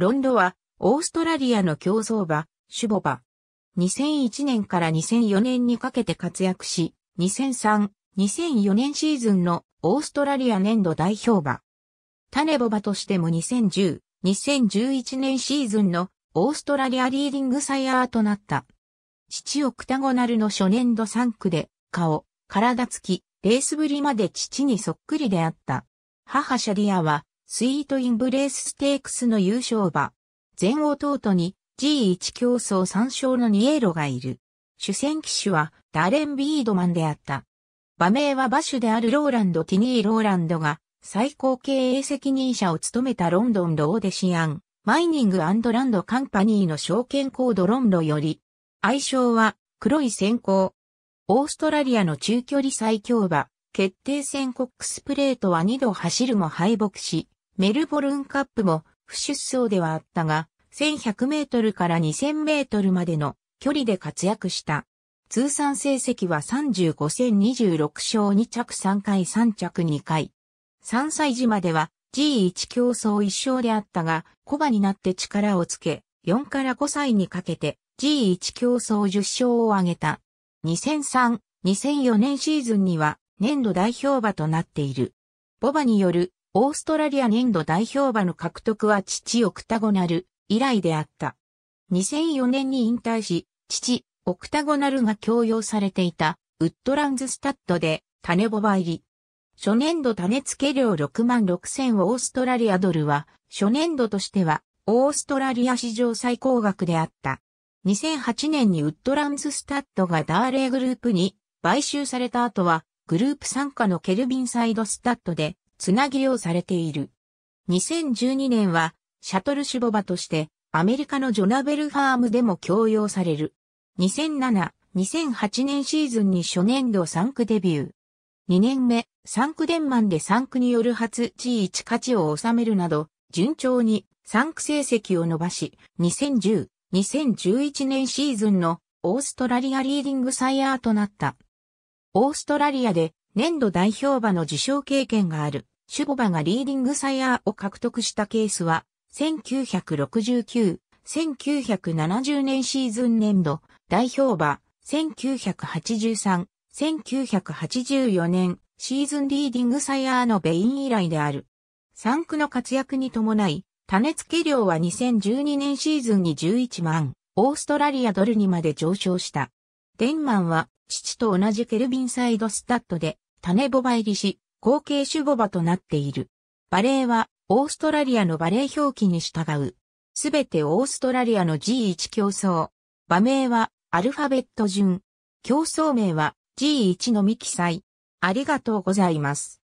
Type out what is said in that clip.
ロンドは、オーストラリアの競走馬、シュボバ。2001年から2004年にかけて活躍し、2003、2004年シーズンのオーストラリア年度代表馬。種ボバとしても2010、2011年シーズンのオーストラリアリーディングサイヤーとなった。父オクタゴナルの初年度3区で、顔、体つき、レースぶりまで父にそっくりであった。母シャリアは、スイートインブレースステークスの優勝馬。前弟に G1 競争3勝のニエーロがいる。主戦騎手はダレン・ビードマンであった。馬名は馬主であるローランド・ティニー・ローランドが最高経営責任者を務めたロンドンローデシアン、マイニングランドカンパニーの証券コードロンロより、愛称は黒い先行。オーストラリアの中距離最強馬、決定戦コックスプレートは2度走るも敗北し、メルボルンカップも不出走ではあったが、1100メートルから2000メートルまでの距離で活躍した。通算成績は35戦26勝2着3回3着2回。3歳児までは G1 競争1勝であったが、コバになって力をつけ、4から5歳にかけて G1 競争10勝を挙げた。2003、2004年シーズンには年度代表馬となっている。ボバによるオーストラリア年度代表馬の獲得は父オクタゴナル以来であった。2004年に引退し、父オクタゴナルが強要されていたウッドランズスタッドで種ボバ入り。初年度種付け料6万6000オーストラリアドルは、初年度としてはオーストラリア史上最高額であった。2008年にウッドランズスタッドがダーレーグループに買収された後は、グループ参加のケルビンサイドスタッドでつなぎをされている。2012年は、シャトルシュボバとして、アメリカのジョナベルファームでも供用される。2007、2008年シーズンに初年度3区デビュー。2年目、3区デンマンで3区による初 G1 勝ちを収めるなど、順調に3区成績を伸ばし、2010、2011年シーズンのオーストラリアリーディングサイヤーとなった。オーストラリアで年度代表馬の受賞経験があるシュボバがリーディングサイヤーを獲得したケースは、1969、1970年シーズン年度、代表馬、1983、1984年、シーズンリーディングサイヤーのベイン以来である。3区の活躍に伴い、種付け量は2012年シーズンに11万、オーストラリアドルにまで上昇した。デンマンは、父と同じケルビンサイドスタッドで、種ボバ入りし、後継種母馬となっている。バレーは、オーストラリアのバレー表記に従う。すべてオーストラリアの G1 競争。場名は、アルファベット順。競争名は、G1 のみ記載。ありがとうございます。